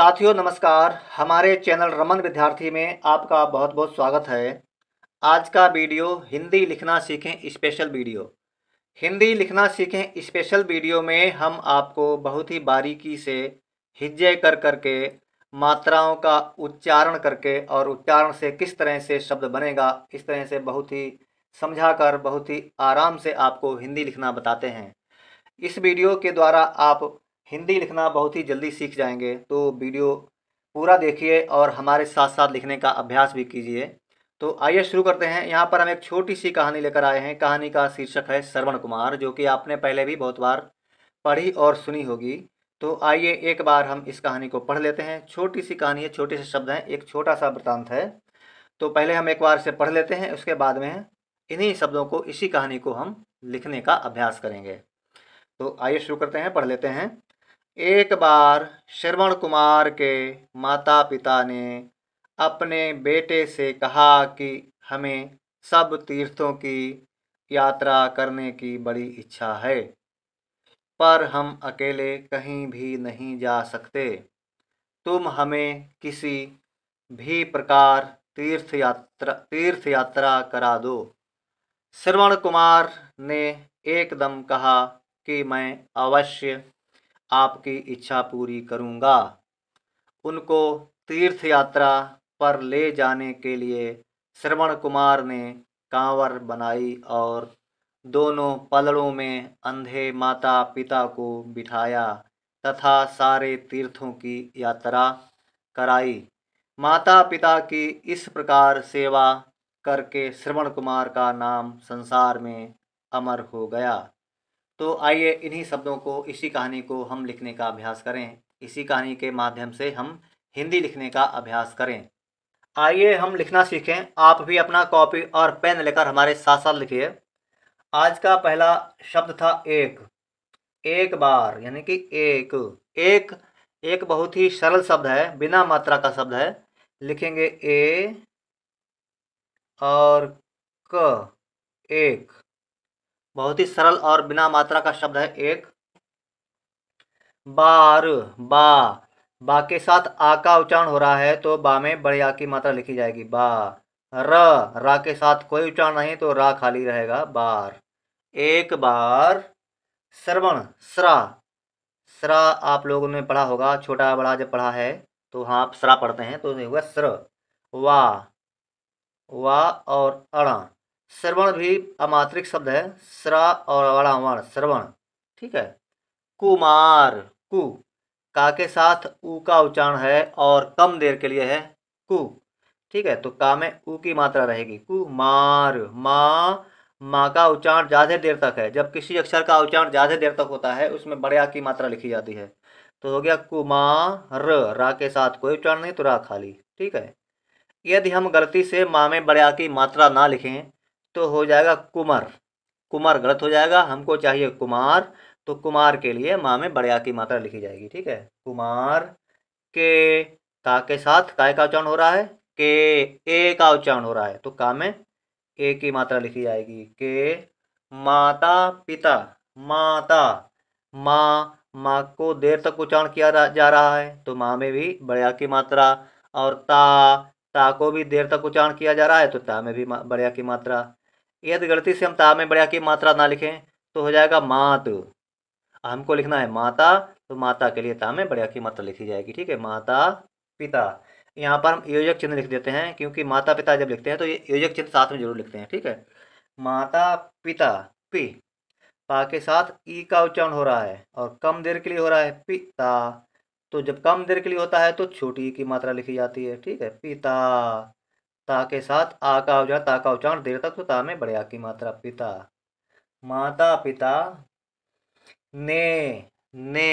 साथियों नमस्कार हमारे चैनल रमन विद्यार्थी में आपका बहुत बहुत स्वागत है आज का वीडियो हिंदी लिखना सीखें स्पेशल वीडियो हिंदी लिखना सीखें स्पेशल वीडियो में हम आपको बहुत ही बारीकी से हिज्जे कर करके मात्राओं का उच्चारण करके और उच्चारण से किस तरह से शब्द बनेगा इस तरह से बहुत ही समझा कर बहुत ही आराम से आपको हिंदी लिखना बताते हैं इस वीडियो के द्वारा आप हिंदी लिखना बहुत ही जल्दी सीख जाएंगे तो वीडियो पूरा देखिए और हमारे साथ साथ लिखने का अभ्यास भी कीजिए तो आइए शुरू करते हैं यहाँ पर हम एक छोटी सी कहानी लेकर आए हैं कहानी का शीर्षक है श्रवण कुमार जो कि आपने पहले भी बहुत बार पढ़ी और सुनी होगी तो आइए एक बार हम इस कहानी को पढ़ लेते हैं छोटी सी कहानी है छोटे से शब्द हैं एक छोटा सा वृतांत है तो पहले हम एक बार से पढ़ लेते हैं उसके बाद में इन्हीं शब्दों को इसी कहानी को हम लिखने का अभ्यास करेंगे तो आइए शुरू करते हैं पढ़ लेते हैं एक बार श्रवण कुमार के माता पिता ने अपने बेटे से कहा कि हमें सब तीर्थों की यात्रा करने की बड़ी इच्छा है पर हम अकेले कहीं भी नहीं जा सकते तुम हमें किसी भी प्रकार तीर्थ यात्रा तीर्थ यात्रा करा दो श्रवण कुमार ने एकदम कहा कि मैं अवश्य आपकी इच्छा पूरी करूँगा उनको तीर्थ यात्रा पर ले जाने के लिए श्रवण कुमार ने कांवर बनाई और दोनों पलड़ों में अंधे माता पिता को बिठाया तथा सारे तीर्थों की यात्रा कराई माता पिता की इस प्रकार सेवा करके श्रवण कुमार का नाम संसार में अमर हो गया तो आइए इन्हीं शब्दों को इसी कहानी को हम लिखने का अभ्यास करें इसी कहानी के माध्यम से हम हिंदी लिखने का अभ्यास करें आइए हम लिखना सीखें आप भी अपना कॉपी और पेन लेकर हमारे साथ साथ लिखिए आज का पहला शब्द था एक एक बार यानी कि एक एक एक बहुत ही सरल शब्द है बिना मात्रा का शब्द है लिखेंगे ए और क एक बहुत ही सरल और बिना मात्रा का शब्द है एक बार बा बा के साथ आ का उच्चारण हो रहा है तो बा में बड़े आ की मात्रा लिखी जाएगी बा र रा के साथ कोई उच्चारण नहीं तो रा खाली रहेगा बार एक बार श्रवण श्रा श्रा आप लोगों ने पढ़ा होगा छोटा बड़ा जब पढ़ा है तो हाँ आप श्रा पढ़ते हैं तो हुआ स्र वा वा और अड़ा श्रवण भी अमात्रिक शब्द है श्रा और अवण श्रवण ठीक है कुमार कु का के साथ ऊ का उच्चारण है और कम देर के लिए है कु ठीक है तो का में ऊ की मात्रा रहेगी कुमार माँ माँ का उच्चारण ज़्यादा देर तक है जब किसी अक्षर का उच्चारण ज़्यादा देर तक होता है उसमें बड़े आ की मात्रा लिखी जाती है तो हो गया कुमार रा के साथ कोई उच्चारण नहीं तो रा खाली ठीक है यदि हम गलती से माँ में बड़े आ की मात्रा ना लिखें तो हो जाएगा कुमार कुमार गलत हो जाएगा हमको चाहिए कुमार तो कुमार के लिए माँ में बड़े आ की मात्रा लिखी जाएगी ठीक है कुमार के का के साथ काय का उच्चारण हो रहा है के ए का उच्चारण हो रहा है तो का में ए की मात्रा लिखी जाएगी के माता पिता माता माँ माँ को देर तक उच्चारण किया जा रहा है तो माँ में भी बड़े आ की मात्रा और ता ता को भी देर तक उच्चारण किया जा रहा है तो ता में भी बड़े आ की मात्रा यदि गलती से हम ता में बढ़िया की मात्रा ना लिखें तो हो जाएगा मात हमको लिखना है माता तो माता के लिए ता में बढ़िया की मात्रा लिखी जाएगी ठीक है माता पिता यहाँ पर हम योजक चिन्ह लिख देते हैं क्योंकि माता पिता जब लिखते हैं तो ये योजक चिन्ह साथ में जरूर लिखते हैं ठीक है माता पिता पी पा के साथ ई का उच्चारण हो रहा है और कम देर के लिए हो रहा है पिता तो जब कम देर के लिए होता है तो छोटी की मात्रा लिखी जाती है ठीक है पिता ता के साथ आ का उच्चारण ता का उच्चारण देर तक तो ता में बड़े आ की मात्रा पिता माता पिता ने ने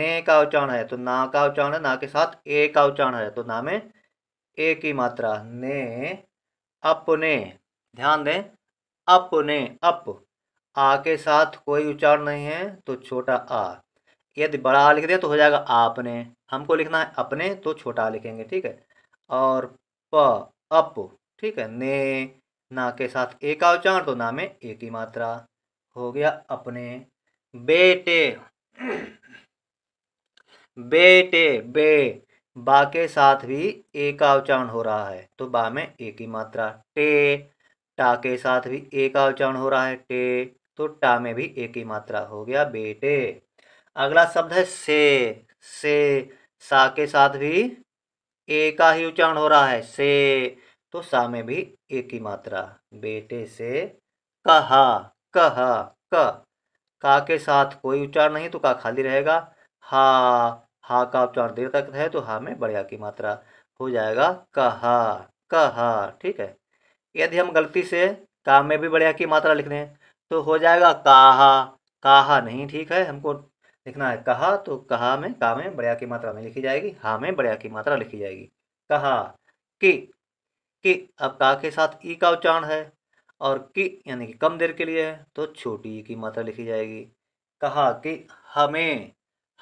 ने का उच्चारण है तो ना का उच्चारण है ना के साथ ए का उच्चारण है तो ना में ए की मात्रा ने अपने ध्यान दें अपने अप आ के साथ कोई उच्चारण नहीं है तो छोटा आ यदि बड़ा आ लिख दिया तो हो जाएगा आपने हमको लिखना है अपने तो छोटा लिखेंगे ठीक है और प अप ठीक है ने ना के साथ एक उच्चारण तो ना में एक ही मात्रा हो गया अपने बेटे बेटे बे बा के साथ भी एक उच्चारण हो रहा है तो बा में एक ही मात्रा टे टा के साथ भी एक उच्चारण हो रहा है टे तो टा में भी एक ही मात्रा हो गया बेटे अगला शब्द है से से सा के साथ भी ए का ही उच्चारण हो रहा है से तो सा में भी एक ही मात्रा बेटे से कहा कहा क का के साथ कोई उच्चारण नहीं तो का खाली रहेगा हा हा का उच्चारण देर तक है तो हा में बढ़िया की मात्रा हो जाएगा कहा कहा ठीक है यदि हम गलती से का में भी बढ़िया की मात्रा लिख दें तो हो जाएगा कहा काहा नहीं ठीक है हमको लिखना है कहा तो कहा में का में बढ़िया की मात्रा में लिखी जाएगी हा में बढ़िया की मात्रा लिखी जाएगी कहा कि कि अब का के साथ ई का उच्चारण है और कि यानी कि कम देर के लिए है तो छोटी ई की मात्रा लिखी जाएगी कहा कि हमें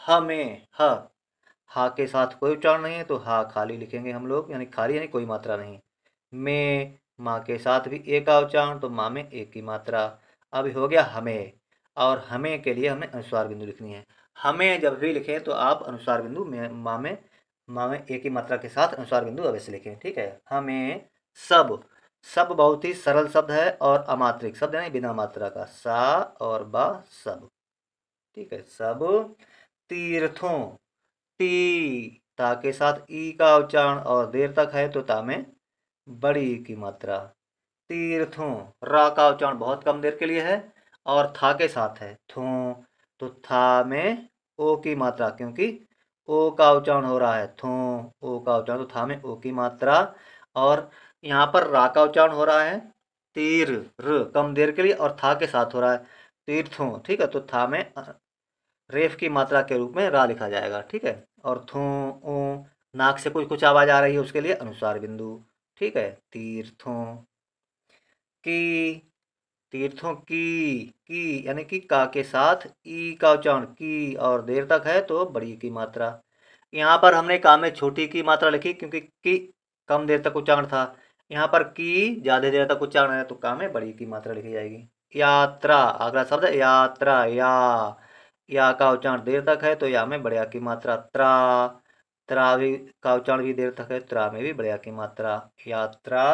हमें ह हा के साथ कोई उच्चारण नहीं है तो हा खाली लिखेंगे हम लोग यानी खाली यानी कोई मात्रा नहीं में माँ के साथ भी एक का उच्चारण तो माँ में एक की मात्रा अभी हो गया हमें और हमें के लिए हमें अनुस्वार बिंदु लिखनी है हमें जब भी लिखें तो आप अनुस्वार बिंदु में माँ में माँ में एक ही मात्रा के साथ अनुस्वार बिंदु अवश्य लिखें ठीक है हमें सब सब बहुत ही सरल शब्द है और अमात्रिक शब्द है बिना मात्रा का सा और बा सब ठीक है सब तीर्थों टी ता के साथ ई का उच्चारण और देर तक है तो ता में बड़ी की मात्रा तीर्थों रा का उच्चारण बहुत कम देर के लिए है और था के साथ है थू तो था में ओ की मात्रा क्योंकि ओ का उच्चारण हो रहा है थू ओ का उच्चारण तो था में ओ की मात्रा और यहाँ पर रा का उच्चारण हो रहा है तीर र कम देर के लिए और था के साथ हो रहा है तीर्थों ठीक है तो था में रेफ की मात्रा के रूप में रा लिखा जाएगा ठीक है और थू ओ नाक से कुछ कुछ आवाज़ आ रही है उसके लिए अनुसार बिंदु ठीक है तीर्थों की तीर्थों की की यानी कि का के साथ ई का उच्चारण की और देर तक है तो बड़ी की मात्रा यहाँ पर हमने का में छोटी की मात्रा लिखी क्योंकि की कम देर तक उच्चारण था यहाँ पर की ज़्यादा देर तक उच्चारण है तो का में बड़ी की मात्रा लिखी जाएगी यात्रा अगला शब्द यात्रा या या का उच्चारण देर तक है तो या में बढ़िया की मात्रा त्रा त्रा भी का उच्चारण भी देर तक है त्रा में भी बढ़िया की मात्रा यात्रा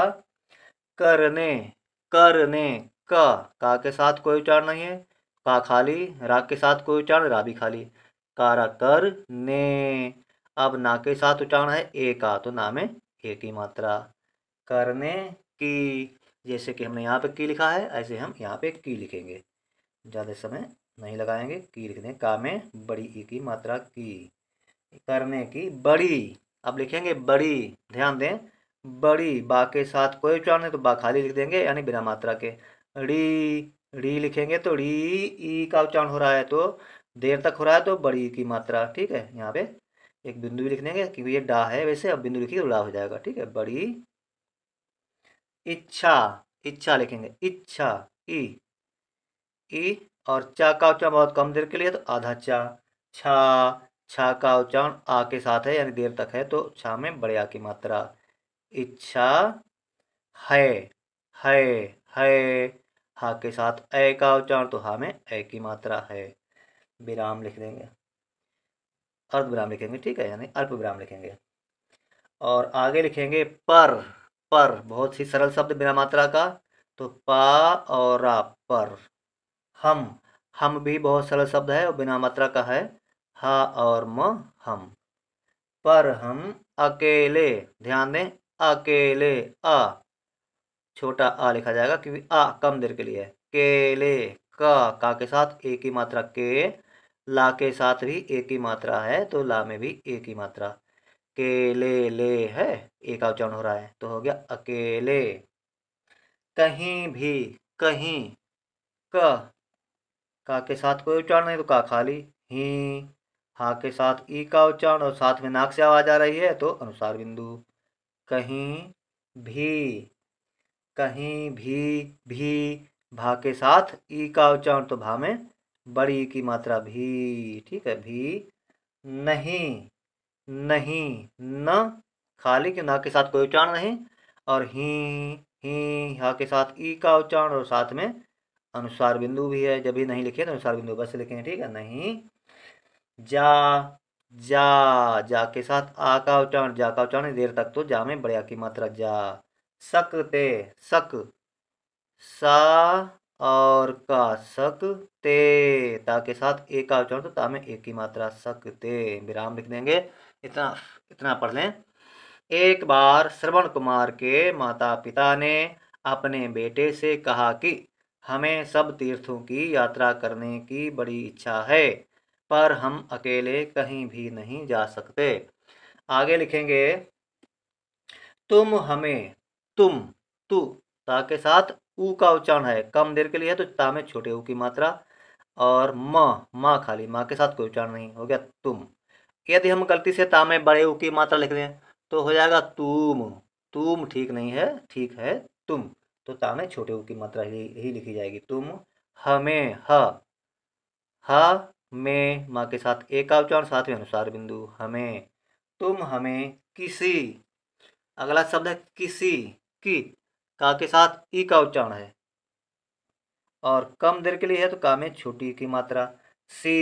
करने करने का का के साथ कोई उच्चारण नहीं है का खाली राग के साथ कोई उच्चारण रा भी खाली कारा कर ने अब ना के साथ उच्चारण है ए का तो ना में ए की मात्रा करने की जैसे कि हमने यहाँ पे की लिखा है ऐसे हम यहाँ पे की लिखेंगे ज़्यादा समय नहीं लगाएंगे की लिख दें का में बड़ी ई की मात्रा की करने की बड़ी अब लिखेंगे बड़ी ध्यान दें बड़ी बा के साथ कोई उच्चारण नहीं तो बा खाली लिख देंगे यानी बिना मात्रा के री री लिखेंगे तो री ई का उच्चारण हो रहा है तो देर तक हो रहा है तो बड़ी की मात्रा ठीक है यहाँ पे एक बिंदु भी लिख देंगे क्योंकि ये डा है वैसे अब बिंदु लिखिए उड़ा तो हो जाएगा ठीक है बड़ी इच्छा इच्छा लिखेंगे इच्छा ई ई और चा का उच्चारण बहुत कम देर के लिए तो आधा चा छा छा का उच्चारण आ के साथ है यानी देर तक है तो छा में बड़े आ की मात्रा इच्छा है है है हा के साथ अ का उच्चारण तो हा में अ की मात्रा है विराम लिख देंगे अर्ध विराम लिखेंगे ठीक है यानी अल्प विराम लिखेंगे और आगे लिखेंगे पर पर बहुत ही सरल शब्द बिना मात्रा का तो पा और आ पर हम हम भी बहुत सरल शब्द है और बिना मात्रा का है हा और म हम पर हम अकेले ध्यान दें अकेले आ छोटा आ लिखा जाएगा क्योंकि आ कम देर के लिए है केले का का के साथ एक ही मात्रा के ला के साथ भी एक ही मात्रा है तो ला में भी एक ही मात्रा केले ले है एक उच्चारण हो रहा है तो हो गया अकेले कहीं भी कहीं क का के साथ कोई उच्चारण नहीं तो का खाली ही हा के साथ ई का उच्चारण और साथ में नाक से आवाज आ रही है तो अनुसार बिंदु कहीं भी कहीं भी भी भा के साथ ई का उच्चारण तो भा में बड़ी की मात्रा भी ठीक है भी नहीं नहीं न खाली के ना के साथ कोई उच्चारण नहीं और ही ही हा के साथ ई का उच्चारण और साथ में अनुसार बिंदु भी है जब भी नहीं लिखे तो अनुसार बिंदु बस लिखे ठीक है नहीं जा जा जा के साथ आ का उच्चारण जा का उच्चारण देर तक तो जा में बड़े आ की मात्रा जा सकते सक सा और का सकते ता के साथ एक का उच्चारण तो ता में एक की मात्रा सकते विराम लिख देंगे इतना इतना पढ़ लें एक बार श्रवण कुमार के माता पिता ने अपने बेटे से कहा कि हमें सब तीर्थों की यात्रा करने की बड़ी इच्छा है पर हम अकेले कहीं भी नहीं जा सकते आगे लिखेंगे तुम हमें तुम तू ता के साथ ऊ का उच्चारण है कम देर के लिए है तो ता में छोटे ऊ की मात्रा और म माँ खाली माँ के साथ कोई उच्चारण नहीं हो गया तुम यदि हम गलती से ता में बड़े ऊ की मात्रा लिख दें तो हो जाएगा तुम तुम ठीक नहीं है ठीक है तुम तो ता में छोटे ऊ की मात्रा ही, ही लिखी जाएगी तुम हमें ह ह में माँ के साथ एक का उच्चारण साथ में अनुसार बिंदु हमें तुम हमें किसी अगला शब्द है किसी की का के साथ ई का उच्चारण है और कम देर के लिए है तो का में छोटी की मात्रा सी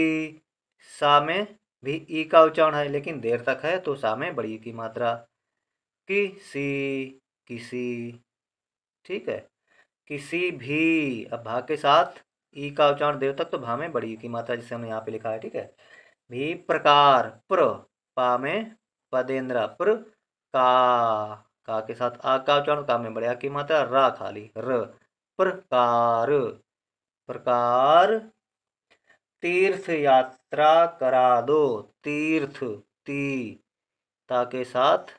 सा में भी ई का उच्चारण है लेकिन देर तक है तो सा में बड़ी की मात्रा की सी किसी ठीक है किसी भी अब भा के साथ ई का उच्चारण देर तक तो भा में बड़ी की मात्रा जिसे हमने यहाँ पे लिखा है ठीक है भी प्रकार प्र पा में पदेन्द्र प्र का का के साथ आ का उच्चारण का में बढ़िया की मात्रा रा खाली र प्रकार प्रकार तीर्थ यात्रा करा दो तीर्थ ती ता के साथ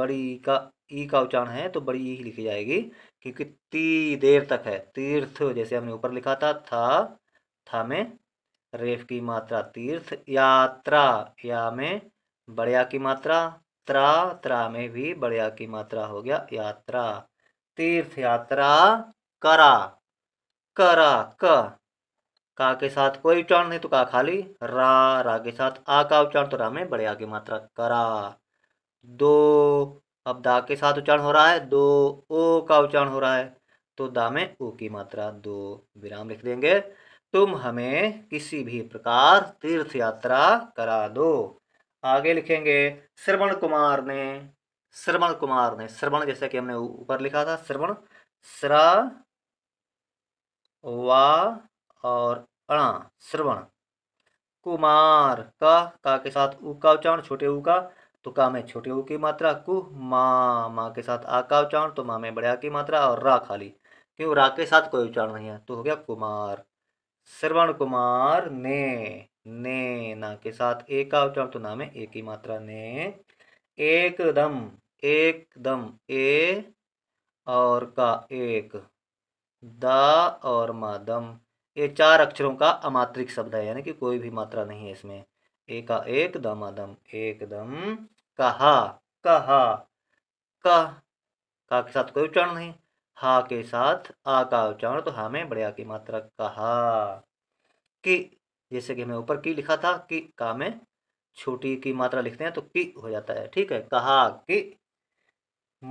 बड़ी का ई का उच्चारण है तो बड़ी ई लिखी जाएगी क्योंकि ती देर तक है तीर्थ जैसे हमने ऊपर लिखा था था था में रेफ की मात्रा तीर्थ यात्रा या में बड़िया की मात्रा त्रा त्रा में भी बढ़िया की मात्रा हो गया यात्रा तीर्थ यात्रा करा करा क का के साथ कोई उच्चारण नहीं तो का खाली रा रा के साथ आ का उच्चारण तो रा में बढ़िया की मात्रा करा दो अब दा के साथ उच्चारण हो रहा है दो ओ का उच्चारण हो रहा है तो दा में ओ की मात्रा दो विराम लिख देंगे तुम हमें किसी भी प्रकार तीर्थ यात्रा करा दो आगे लिखेंगे श्रवण कुमार ने श्रवण कुमार ने श्रवण जैसा कि हमने ऊपर लिखा था श्रवण श्र वा और अणा श्रवण कुमार का का के साथ ऊ का उच्चारण छोटे ऊ का तो का में छोटे ऊ की मात्रा कु मा माँ के साथ आ का उच्चारण तो माँ में बड़े आ की मात्रा और रा खाली क्यों रा के साथ कोई उच्चारण नहीं है तो हो गया कुमार श्रवण कुमार ने ने ना के साथ एक का उच्चारण तो नाम है एक ही मात्रा ने एकदम एकदम ए और का एक द और मादम ये चार अक्षरों का अमात्रिक शब्द है यानी कि कोई भी मात्रा नहीं है इसमें ए का एक दम आदम एकदम कहा कहा का, का के साथ कोई उच्चारण नहीं हा के साथ आ का उच्चारण तो हा में बड़े आ की मात्रा कहा कि जैसे कि हमें ऊपर की लिखा था कि का में छोटी की मात्रा लिखते हैं तो की हो जाता है ठीक है कहा कि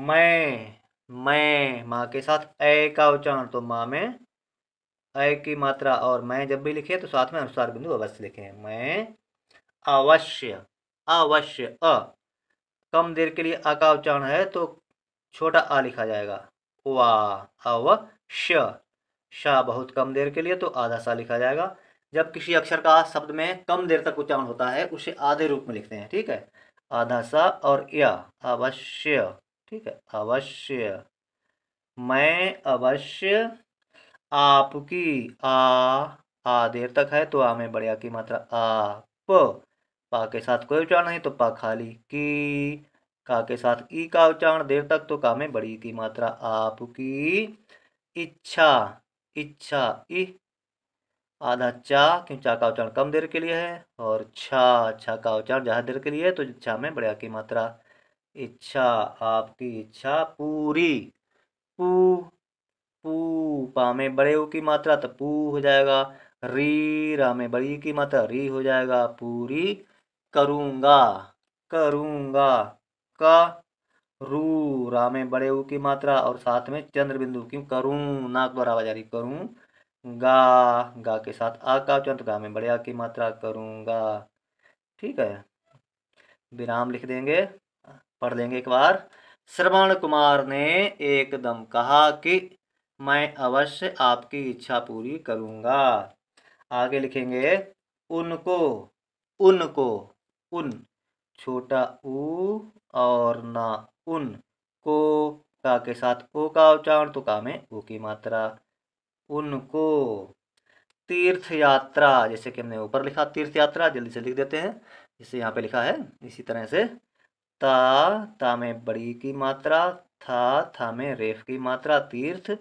मैं मैं माँ के साथ ए का उच्चारण तो माँ में अ की मात्रा और मैं जब भी लिखे तो साथ में अनुसार बिंदु अवश्य लिखे मैं अवश्य अवश्य अ कम देर के लिए अ का उच्चारण है तो छोटा आ लिखा जाएगा वा अवश्य श बहुत कम देर के लिए तो आधा सा लिखा जाएगा जब किसी अक्षर का शब्द में कम देर तक उच्चारण होता है उसे आधे रूप में लिखते हैं ठीक है आधा सा और या अवश्य ठीक है अवश्य मैं अवश्य आपकी आ आ देर तक है तो आ में बढ़िया की मात्रा आप पा के साथ कोई उच्चारण नहीं तो पा खाली की का के साथ ई का उच्चारण देर तक तो का में बड़ी की मात्रा आपकी इच्छा इच्छा इ आधा चा क्यों चा का उच्चारण कम देर के लिए है और छा छा का उच्चारण ज़्यादा देर के लिए है तो इच्छा में बड़ा की मात्रा इच्छा आपकी इच्छा पूरी पू पू पा में बड़े ऊ की मात्रा तो पू हो जाएगा री रा में बड़ी की मात्रा री हो जाएगा पूरी करूंगा करूंगा का रू रा में बड़े ऊ की मात्रा और साथ में चंद्र बिंदु की करूँ नाक आ रही करूँ गा गा के साथ आ का चंद्र गा में बड़े आ की मात्रा करूँगा ठीक है विराम लिख देंगे पढ़ लेंगे एक बार श्रवण कुमार ने एकदम कहा कि मैं अवश्य आपकी इच्छा पूरी करूंगा आगे लिखेंगे उनको उनको उन छोटा ऊ और ना उन को का के साथ ओ का उच्चारण तो का में ओ की मात्रा उनको तीर्थ यात्रा जैसे कि हमने ऊपर लिखा तीर्थ यात्रा जल्दी से लिख देते हैं जैसे यहाँ पे लिखा है इसी तरह से ता ता में बड़ी की मात्रा था था में रेफ की मात्रा तीर्थ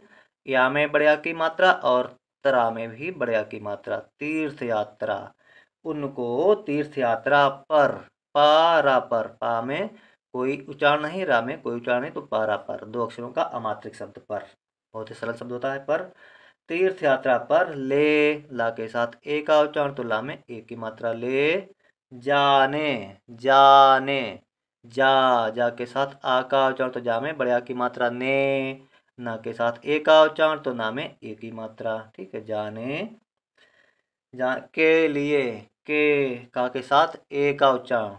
या में बड़िया की मात्रा और तरा में भी बड़िया की मात्रा तीर्थ यात्रा उनको तीर्थ यात्रा पर पारा पर पा में कोई उच्चारण नहीं रा में कोई उच्चारण नहीं तो पारा पर दो अक्षरों का अमात्रिक शब्द पर बहुत ही सरल शब्द होता है पर तीर्थ यात्रा पर ले ला के साथ ए का उच्चारण तो ला में ए की मात्रा ले जाने जाने जा जा के साथ आ का उच्चारण तो जा में बड़े की मात्रा ने ना के साथ ए का उच्चारण तो ना में ए की मात्रा ठीक है जाने जा के लिए के का के साथ ए का उच्चारण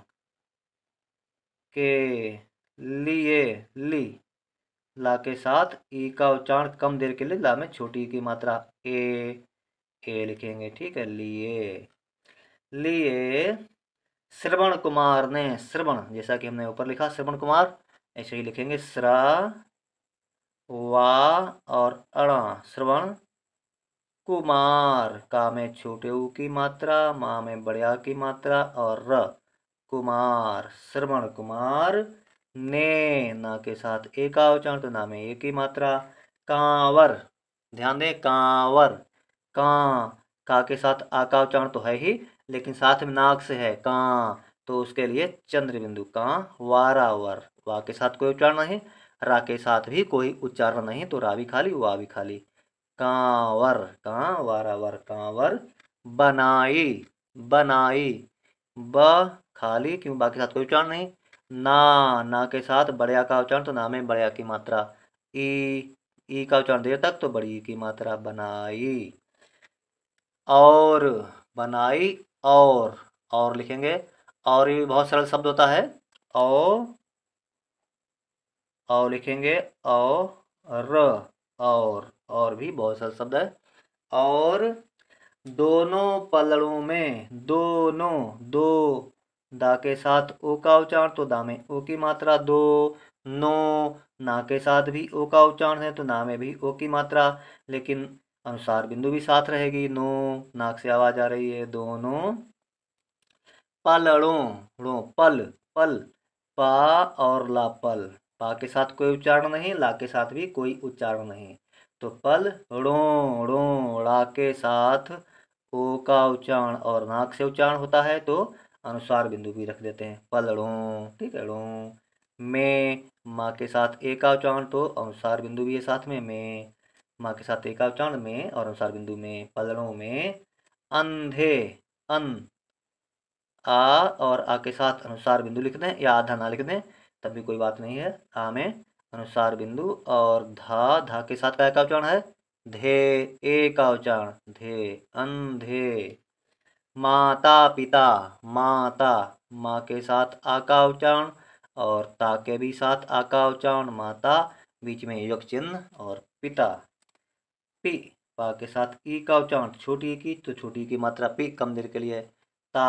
के लिए ली ला के साथ ई e का उच्चारण कम देर के लिए ला में छोटी e की मात्रा ए ए लिखेंगे ठीक है लिए लिए श्रवण कुमार ने श्रवण जैसा कि हमने ऊपर लिखा श्रवण कुमार ऐसे ही लिखेंगे श्रा वा और अणा श्रवण कुमार का में छोटे ऊ की मात्रा माँ में बड़िया की मात्रा और र कुमार श्रवण कुमार ने ना के साथ एका उच्चारण तो ना में एक ही मात्रा कांवर ध्यान दें कांवर कां का के साथ आका उच्चारण तो है ही लेकिन साथ में नाक से है कां तो उसके लिए चंद्र बिंदु कां वारावर वा के साथ कोई उच्चारण नहीं रा के साथ भी कोई उच्चारण नहीं तो रा भी खाली वा भी खाली कांवर कां वारावर कांवर बनाई बनाई ब खाली क्यों बाकी साथ कोई उच्चारण नहीं ना ना के साथ बड़िया का उच्चारण तो ना में बड़िया की मात्रा ई ई का उच्चारण देर तक तो बड़ी की मात्रा बनाई और बनाई और और लिखेंगे और ये बहुत सरल शब्द होता है औ और लिखेंगे औ र और और भी बहुत सरल शब्द है और दोनों पलड़ों में दोनों दो दा के साथ ओ का उच्चारण तो दा में ओ की मात्रा दो नो ना के साथ भी ओ का उच्चारण है तो ना में भी ओ की मात्रा लेकिन अनुसार बिंदु भी साथ रहेगी नो नाक से आवाज आ रही है दोनों पलड़ों रो पल पल पा और ला पल पा के साथ कोई उच्चारण नहीं ला के साथ भी कोई उच्चारण नहीं तो पल रो रो ला के साथ ओ का उच्चारण और नाक से उच्चारण होता है तो अनुसार बिंदु भी रख देते हैं पलड़ों ठीक है ड़ों में माँ के साथ एक उच्चारण तो अनुसार बिंदु भी है साथ में में माँ के साथ एक उच्चारण में और अनुसार बिंदु में पलड़ों में अंधे अन आ और आ के साथ अनुसार बिंदु लिख दें या आधा ना लिख दें तब भी कोई बात नहीं है आ में अनुसार बिंदु और धा धा के साथ का एक उच्चारण है धे ए का उच्चारण धे अंधे माता पिता माता माँ के साथ आ का उच्चारण और ता के भी साथ आ का उच्चारण माता बीच में योग चिन्ह और पिता पी पा के साथ ई का उच्चारण छोटी की तो छोटी की मात्रा पी कम देर के लिए ता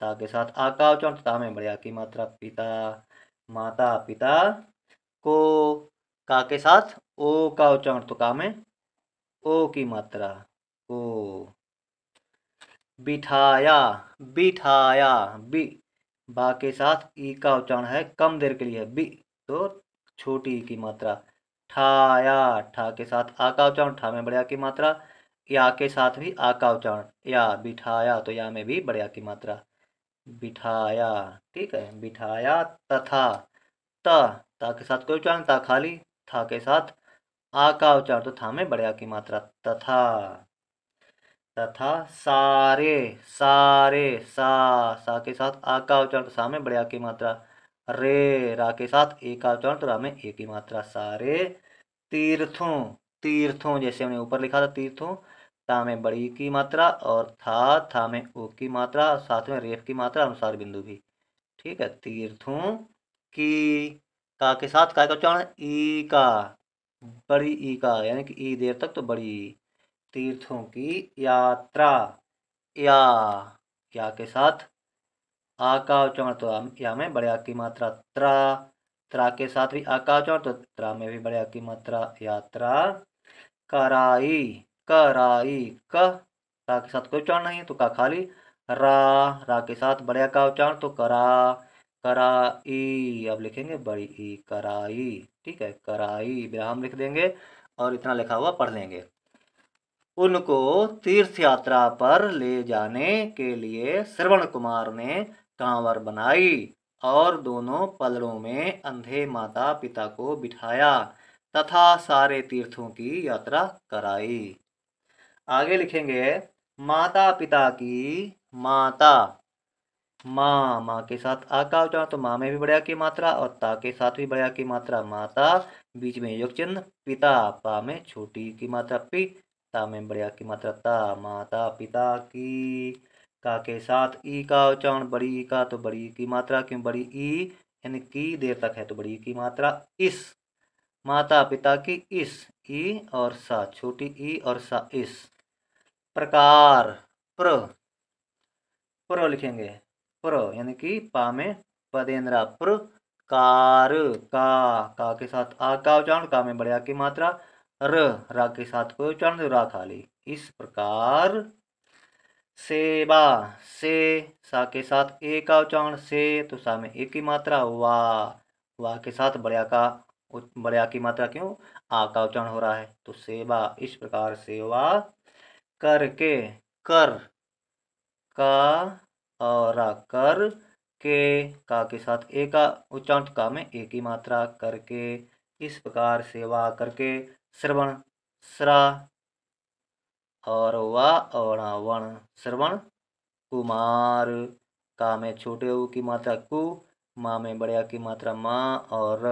ता के साथ आ का उच्चारण ता में बढ़िया की मात्रा पिता माता पिता को का के साथ ओ का उच्चारण तो का में ओ की मात्रा को बिठाया बिठाया बी बा के साथ ई का उच्चारण है कम देर के लिए बी तो छोटी की मात्रा ठाया ठा के साथ आ का उच्चारण ठा में बढ़िया की मात्रा या के साथ भी आ का उच्चारण या बिठाया तो या में भी बढ़िया की मात्रा बिठाया ठीक है बिठाया तथा त ता के साथ कोई उच्चारण ता खाली था के साथ आ का उच्चारण तो था में बढ़िया की मात्रा तथा तथा सारे सारे सा सा के साथ आ का उच्चारण तो सा में बड़े आ की मात्रा रे रा के साथ ए का उच्चारण तो रा में ए की मात्रा सारे तीर्थों तीर्थों जैसे हमने ऊपर लिखा था तीर्थों ता में बड़ी की मात्रा और था था में ओ की मात्रा साथ में रेफ की मात्रा अनुसार बिंदु भी ठीक है तीर्थों की का के साथ का उच्चारण ई का बड़ी ई का यानी कि ई देर तक तो बड़ी ई तीर्थों की यात्रा या क्या के साथ आ का उच्चारण तो या में बड़े की मात्रा त्रा त्रा के साथ भी आ का उच्चारण तो त्रा में भी बड़े की मात्रा यात्रा कराई कराई क रा के साथ कोई उच्चारण नहीं तो का खाली रा रा के साथ बड़े का उच्चारण तो करा कराई अब लिखेंगे बड़ी ई कराई ठीक है कराई विराम लिख देंगे और इतना लिखा हुआ पढ़ लेंगे उनको तीर्थ यात्रा पर ले जाने के लिए श्रवण कुमार ने कांवर बनाई और दोनों पलड़ों में अंधे माता पिता को बिठाया तथा सारे तीर्थों की यात्रा कराई आगे लिखेंगे माता पिता की माता माँ माँ के साथ आ का उच्चारण तो माँ में भी बढ़िया की मात्रा और ता के साथ भी बढ़िया की मात्रा माता बीच में युग चिन्ह पिता पा में छोटी की मात्रा पी ता में बड़ी आ की मात्रा ता माता पिता की का के साथ ई का उच्चारण बड़ी ई का तो बड़ी की मात्रा क्यों बड़ी ई यानी की देर तक है तो बड़ी की मात्रा इस माता पिता की इस ई और सा छोटी ई और सा इस प्रकार प्र प्र लिखेंगे प्र यानी कि पा में पदेन्द्रा प्र कार का का के साथ आ का उच्चारण का में बड़े आ की मात्रा र रा के साथ कोई उच्चारण रा खाली इस प्रकार सेवा से सा के साथ ए का उच्चारण से तो सा में ए की मात्रा वा वा के साथ बड़िया का बड़िया की मात्रा क्यों आ का उच्चारण हो रहा है तो सेवा इस प्रकार सेवा करके कर का और कर के का के साथ ए का उच्चारण का में ए की मात्रा करके इस प्रकार सेवा करके श्रवण श्रा और वा वण श्रवण कुमार का में छोटे ऊ की मात्रा कु माँ में बड़े की मात्रा माँ और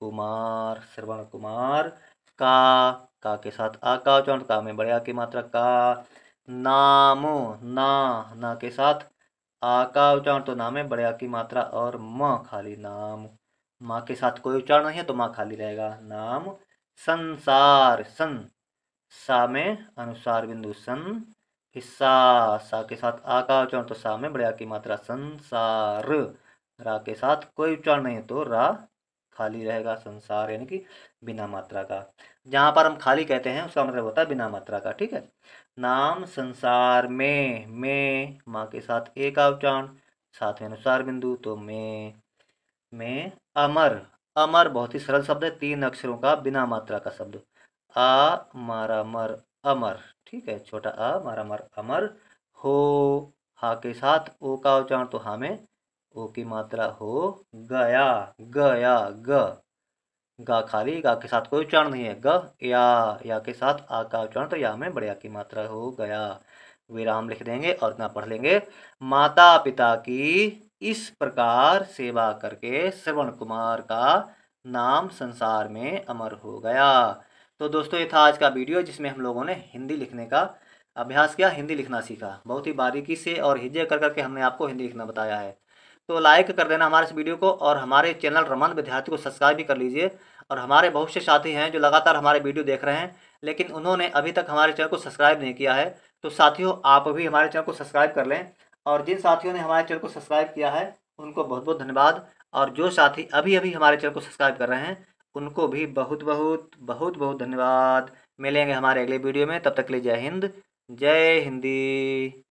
कुमार श्रवण कुमार का का के साथ आ का उच्चारण का में बड़े की मात्रा का नाम ना ना के साथ आ का उच्चारण तो नाम में बड़े की मात्रा और म खाली नाम माँ के साथ कोई उच्चारण नहीं है तो माँ खाली रहेगा नाम संसार सन सा में अनुसार बिंदु सन हिस्सा सा के साथ आ का उच्चारण तो सा में बड़े आ की मात्रा संसार रा के साथ कोई उच्चारण नहीं है तो रा खाली रहेगा संसार यानी कि बिना मात्रा का जहां पर हम खाली कहते हैं उसका मतलब होता है बिना मात्रा का ठीक है नाम संसार में में माँ के साथ एक का उच्चारण साथ में अनुसार बिंदु तो में में अमर अमर बहुत ही सरल शब्द है तीन अक्षरों का बिना मात्रा का शब्द आ मारा मर अमर ठीक है छोटा आ मारा मर अमर हो हा के साथ ओ का उच्चारण तो हा में ओ की मात्रा हो गया गया ग गा खाली गा के साथ कोई उच्चारण नहीं है ग या या के साथ आ का उच्चारण तो या में बड़े आ की मात्रा हो गया विराम लिख देंगे और इतना पढ़ लेंगे माता पिता की इस प्रकार सेवा करके श्रवण कुमार का नाम संसार में अमर हो गया तो दोस्तों ये था आज का वीडियो जिसमें हम लोगों ने हिंदी लिखने का अभ्यास किया हिंदी लिखना सीखा बहुत ही बारीकी से और हिजे कर करके हमने आपको हिंदी लिखना बताया है तो लाइक कर देना हमारे इस वीडियो को और हमारे चैनल रमन विद्यार्थी को सब्सक्राइब भी कर लीजिए और हमारे बहुत से साथी हैं जो लगातार हमारे वीडियो देख रहे हैं लेकिन उन्होंने अभी तक हमारे चैनल को सब्सक्राइब नहीं किया है तो साथियों आप भी हमारे चैनल को सब्सक्राइब कर लें और जिन साथियों ने हमारे चैनल को सब्सक्राइब किया है उनको बहुत बहुत धन्यवाद और जो साथी अभी अभी हमारे चैनल को सब्सक्राइब कर रहे हैं उनको भी बहुत बहुत बहुत बहुत धन्यवाद मिलेंगे हमारे अगले वीडियो में तब तक के लिए जय हिंद जय हिंदी